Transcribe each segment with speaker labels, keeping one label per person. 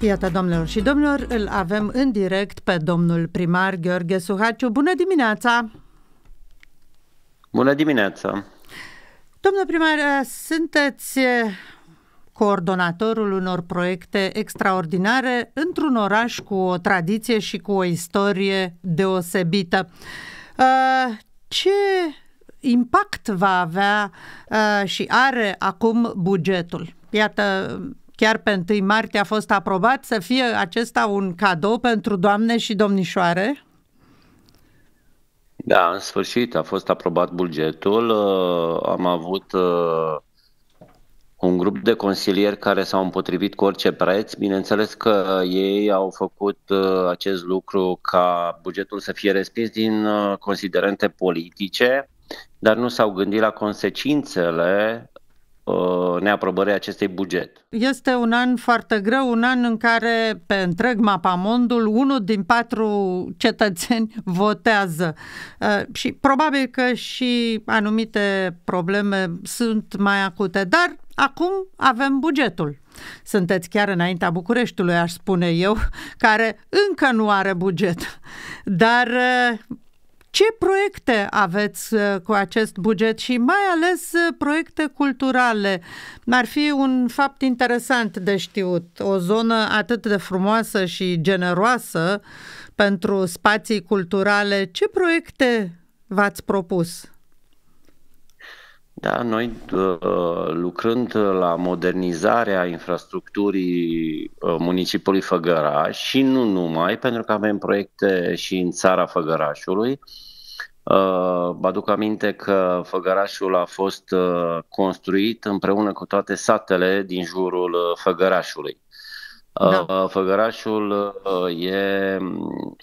Speaker 1: Iată, domnilor și domnilor, îl avem în direct pe domnul primar Gheorghe Suhaciu. Bună dimineața!
Speaker 2: Bună dimineața!
Speaker 1: Domnul primar, sunteți eh, coordonatorul unor proiecte extraordinare într-un oraș cu o tradiție și cu o istorie deosebită. Eh, ce impact va avea eh, și are acum bugetul? Iată, chiar pe 1 martie a fost aprobat, să fie acesta un cadou pentru doamne și domnișoare?
Speaker 2: Da, în sfârșit a fost aprobat bugetul. Uh, am avut uh, un grup de consilieri care s-au împotrivit cu orice preț. Bineînțeles că ei au făcut uh, acest lucru ca bugetul să fie respins din considerente politice, dar nu s-au gândit la consecințele Uh, neaprobării acestui buget.
Speaker 1: Este un an foarte greu, un an în care pe întreg mapamondul unul din patru cetățeni votează uh, și probabil că și anumite probleme sunt mai acute, dar acum avem bugetul. Sunteți chiar înaintea Bucureștiului, aș spune eu, care încă nu are buget. Dar uh, ce proiecte aveți uh, cu acest buget și mai ales uh, proiecte culturale? Ar fi un fapt interesant de știut. O zonă atât de frumoasă și generoasă pentru spații culturale. Ce proiecte v-ați propus?
Speaker 2: Da, noi ă, lucrând la modernizarea infrastructurii ă, municipiului Făgăraș și nu numai, pentru că avem proiecte și în țara Făgărașului, ă, aduc aminte că Făgărașul a fost construit împreună cu toate satele din jurul Făgărașului. Da. Făgărașul e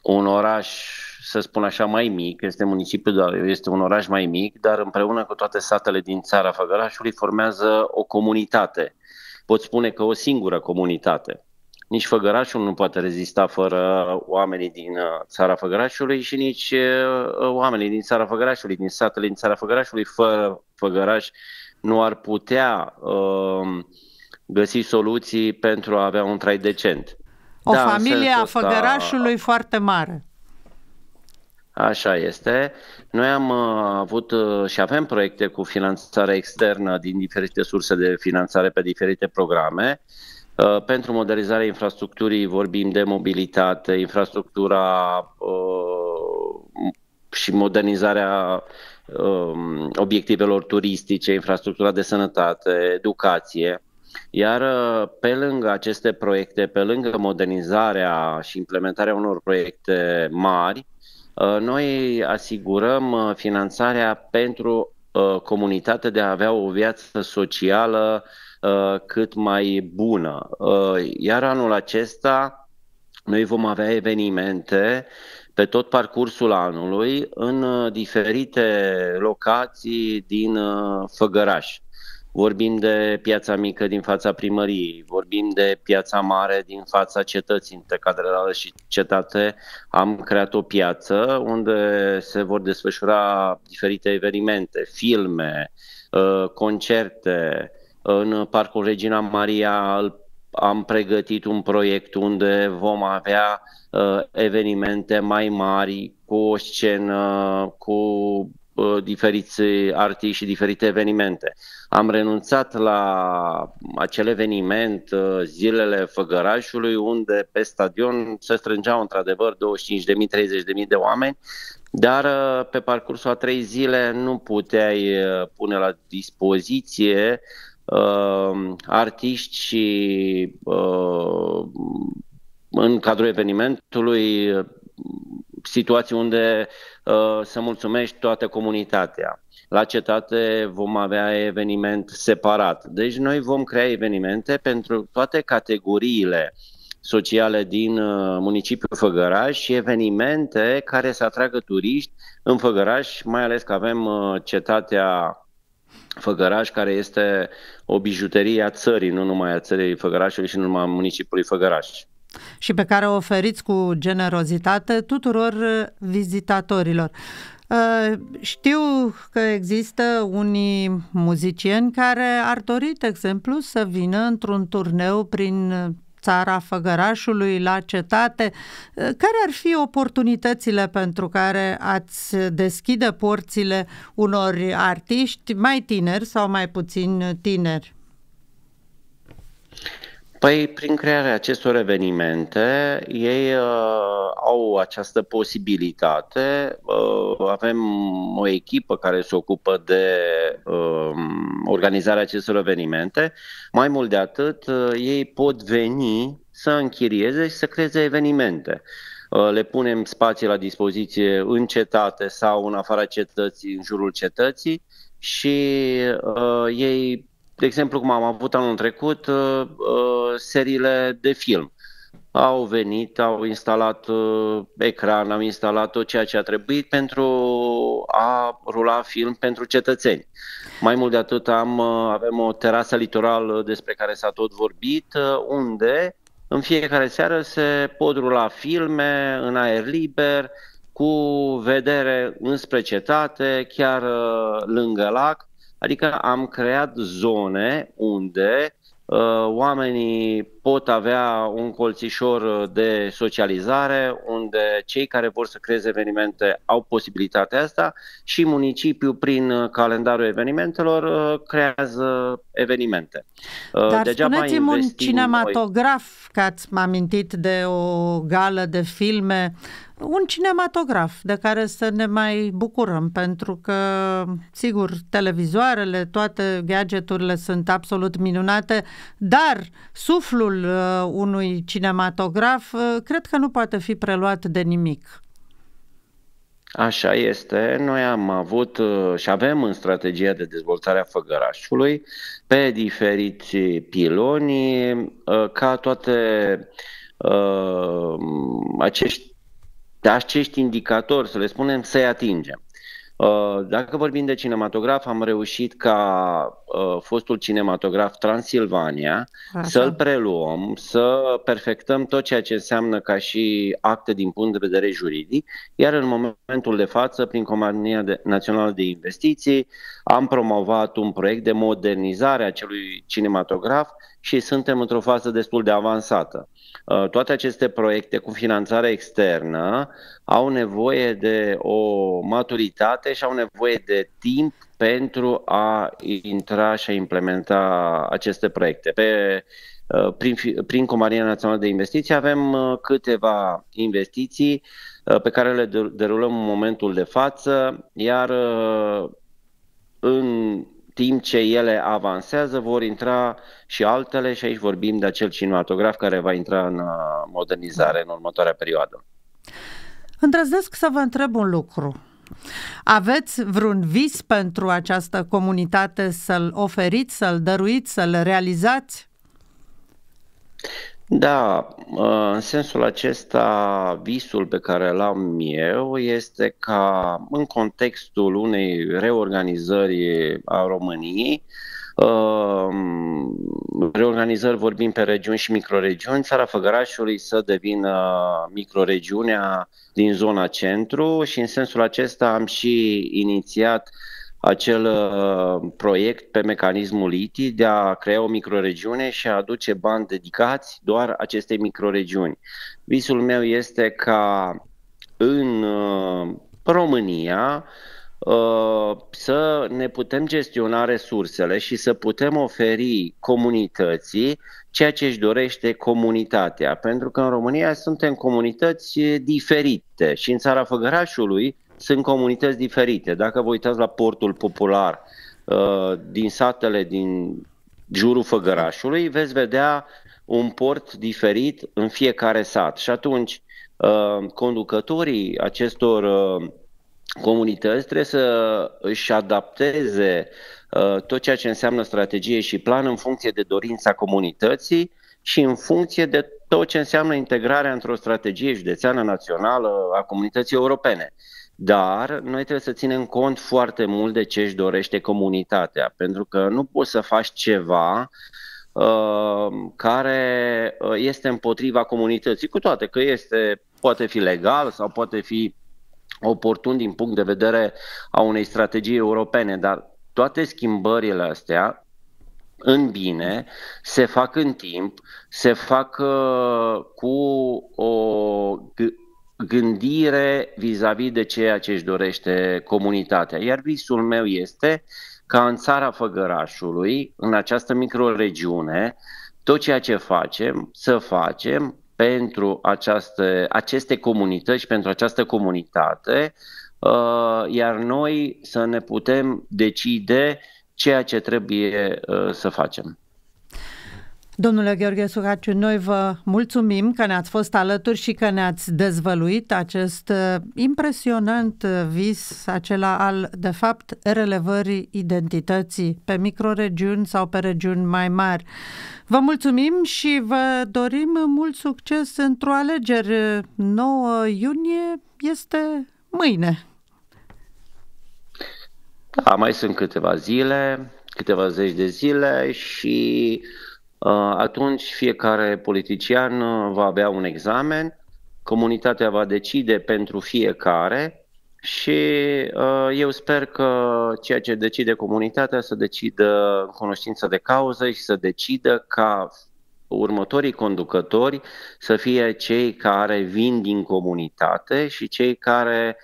Speaker 2: un oraș să spun așa, mai mic, este municipiul dar este un oraș mai mic, dar împreună cu toate satele din țara Făgărașului formează o comunitate. Pot spune că o singură comunitate. Nici Făgărașul nu poate rezista fără oamenii din uh, țara Făgărașului și nici uh, uh, oamenii din țara Făgărașului, din satele din țara Făgărașului, fără Făgăraș nu ar putea uh, găsi soluții pentru a avea un trai decent. O da, familie a Făgărașului
Speaker 1: a... foarte mare.
Speaker 2: Așa este. Noi am uh, avut uh, și avem proiecte cu finanțare externă din diferite surse de finanțare pe diferite programe. Uh, pentru modernizarea infrastructurii vorbim de mobilitate, infrastructura și modernizarea um, obiectivelor turistice, infrastructura de sănătate, educație. Iar pe lângă aceste proiecte, pe lângă modernizarea și implementarea unor proiecte mari, Uh, noi asigurăm uh, finanțarea pentru uh, comunitate de a avea o viață socială cât mai bună. Iar anul acesta noi vom avea evenimente pe tot parcursul anului în diferite locații din Făgăraș. Vorbim de piața mică din fața primăriei, vorbim de piața mare din fața cetății, între cadrele și cetate. Am creat o piață unde se vor desfășura diferite evenimente, filme, ă, concerte. În Parcul Regina Maria am pregătit un proiect unde vom avea ă, evenimente mai mari, cu o scenă, cu Uh, diferiți artii și diferite evenimente. Am renunțat la acel eveniment uh, zilele Făgărașului unde pe stadion se strângeau într-adevăr 25.000-30.000 de oameni, dar uh, pe parcursul a trei zile nu puteai pune la dispoziție uh, artiști și uh, în cadrul evenimentului situații unde uh, să mulțumești toată comunitatea. La cetate vom avea eveniment separat. Deci noi vom crea evenimente pentru toate categoriile sociale din uh, municipiul Făgăraș și evenimente care să atragă turiști în Făgăraș, mai ales că avem uh, cetatea Făgăraș, care este o bijuterie a țării, nu numai a țării Făgărașului și nu numai a municipiului Făgăraș
Speaker 1: și pe care o oferiți cu generozitate tuturor uh, vizitatorilor. Uh, știu că există unii muzicieni care ar dori, de exemplu, să vină într-un turneu prin uh, țara Făgărașului, la cetate. Care ar fi oportunitățile pentru care ați deschide porțile unor artiști mai tineri sau mai puțin tineri?
Speaker 2: Păi, prin crearea acestor evenimente, ei uh, au această posibilitate. Uh, avem o echipă care se ocupă de uh, organizarea acestor evenimente. Mai mult de atât, uh, ei pot veni să închirieze și să creeze evenimente. Uh, le punem spații la dispoziție în cetate sau în afara cetății, în jurul cetății și uh, ei de exemplu, cum am avut anul trecut, uh, uh, seriile de film. Au venit, au instalat uh, ecran, au instalat tot ceea ce a trebuit pentru a rula film pentru cetățeni. Mai mult de atât, am, avem o terasă litorală despre care s-a tot vorbit, unde în fiecare seară se pot rula filme în aer liber, cu vedere înspre cetate, chiar lângă lac Adică am creat zone unde uh, oamenii pot avea un colțișor de socializare, unde cei care vor să creeze evenimente au posibilitatea asta și municipiul, prin calendarul evenimentelor, uh, creează evenimente. Uh, Dar spuneți-mi un cinematograf,
Speaker 1: noi. că ați amintit de o gală de filme uh, un cinematograf de care să ne mai bucurăm, pentru că, sigur, televizoarele, toate gadgeturile sunt absolut minunate, dar suflul uh, unui cinematograf uh, cred că nu poate fi preluat de nimic.
Speaker 2: Așa este. Noi am avut uh, și avem în strategia de dezvoltare a făgărașului pe diferiți piloni uh, ca toate uh, acești acești indicatori, să le spunem, să-i atingem. Uh, dacă vorbim de cinematograf, am reușit ca uh, fostul cinematograf Transilvania să-l preluăm, să perfectăm tot ceea ce înseamnă ca și acte din punct de vedere juridic, iar în momentul de față, prin Compania Națională de Investiții, am promovat un proiect de modernizare a acelui cinematograf și suntem într-o fază destul de avansată. Uh, toate aceste proiecte cu finanțare externă au nevoie de o maturitate date și au nevoie de timp pentru a intra și a implementa aceste proiecte. Pe, uh, prin, prin Compania Națională de Investiții avem uh, câteva investiții uh, pe care le derulăm în momentul de față, iar în timp ce ele avansează, vor intra și altele și aici vorbim de acel cinematograf care va intra în modernizare în următoarea perioadă.
Speaker 1: Îndrăznesc să vă întreb un lucru. Aveți vreun vis pentru această comunitate să-l oferiți, să-l dăruiți, să-l realizați?
Speaker 2: Da, în sensul acesta, visul pe care îl am eu este ca în contextul unei reorganizări a României reorganizări vorbim pe regiuni și microregiuni, țara Făgărașului să devină microregiunea din zona centru și în sensul acesta am și inițiat acel uh, proiect pe mecanismul ITI de a crea o microregiune și a aduce bani dedicați doar acestei microregiuni. Visul meu este ca în uh, România Uh, să ne putem gestiona resursele și să putem oferi comunității ceea ce își dorește comunitatea. Pentru că în România suntem comunități diferite și în țara Făgărașului sunt comunități diferite. Dacă vă uitați la portul popular uh, din satele din jurul Făgărașului, veți vedea un port diferit în fiecare sat. Și atunci uh, conducătorii acestor comunități trebuie să își adapteze uh, tot ceea ce înseamnă strategie și plan în funcție de dorința comunității și în funcție de tot ce înseamnă integrarea într-o strategie județeană națională a comunității europene. Dar noi trebuie să ținem cont foarte mult de ce își dorește comunitatea, pentru că nu poți să faci ceva uh, care uh, este împotriva comunității, cu toate că este, poate fi legal sau poate fi oportun din punct de vedere a unei strategii europene, dar toate schimbările astea în bine, se fac în timp, se fac uh, cu o gândire vis-a-vis de ceea ce își dorește comunitatea. Iar visul meu este ca în țara Făgărașului, în această microregiune, tot ceea ce facem, să facem pentru această, aceste comunități și pentru această comunitate, uh, iar noi să ne putem decide ceea ce trebuie uh, să facem.
Speaker 1: Domnule Gheorghe Suraciu, noi vă mulțumim că ne-ați fost alături și că ne-ați dezvăluit acest uh, impresionant uh, vis, acela al, de fapt, relevării identității pe microregiuni sau pe regiuni mai mari. Vă mulțumim și vă dorim mult succes într-o alegere. 9 iunie este mâine.
Speaker 2: Da, mai sunt câteva zile, câteva zeci de zile și Uh, atunci fiecare politician uh, va avea un examen, comunitatea va decide pentru fiecare și uh, eu sper că ceea ce decide comunitatea să decidă în cunoștință de cauză și să decidă ca următorii conducători să fie cei care vin din comunitate și cei care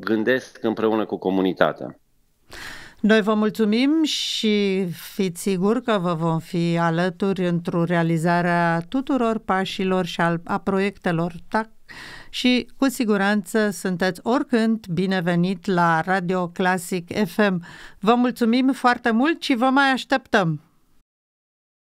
Speaker 2: gândesc împreună cu comunitatea.
Speaker 1: Noi vă mulțumim și fiți siguri că vă vom fi alături într-o realizarea tuturor pașilor și al, a proiectelor TAC și cu siguranță sunteți oricând binevenit la Radio Classic FM. Vă mulțumim foarte mult și vă mai așteptăm!